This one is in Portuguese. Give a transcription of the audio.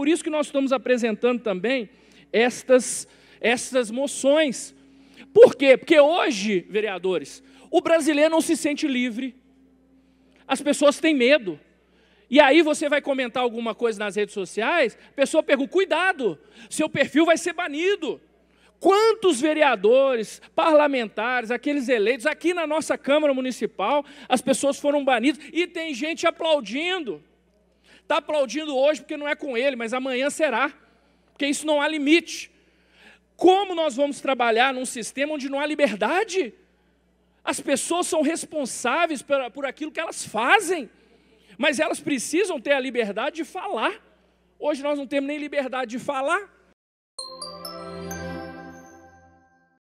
por isso que nós estamos apresentando também estas, estas moções. Por quê? Porque hoje, vereadores, o brasileiro não se sente livre. As pessoas têm medo. E aí você vai comentar alguma coisa nas redes sociais, a pessoa pergunta: cuidado, seu perfil vai ser banido. Quantos vereadores, parlamentares, aqueles eleitos, aqui na nossa Câmara Municipal, as pessoas foram banidas e tem gente aplaudindo. Está aplaudindo hoje porque não é com ele, mas amanhã será. Porque isso não há limite. Como nós vamos trabalhar num sistema onde não há liberdade? As pessoas são responsáveis por, por aquilo que elas fazem, mas elas precisam ter a liberdade de falar. Hoje nós não temos nem liberdade de falar.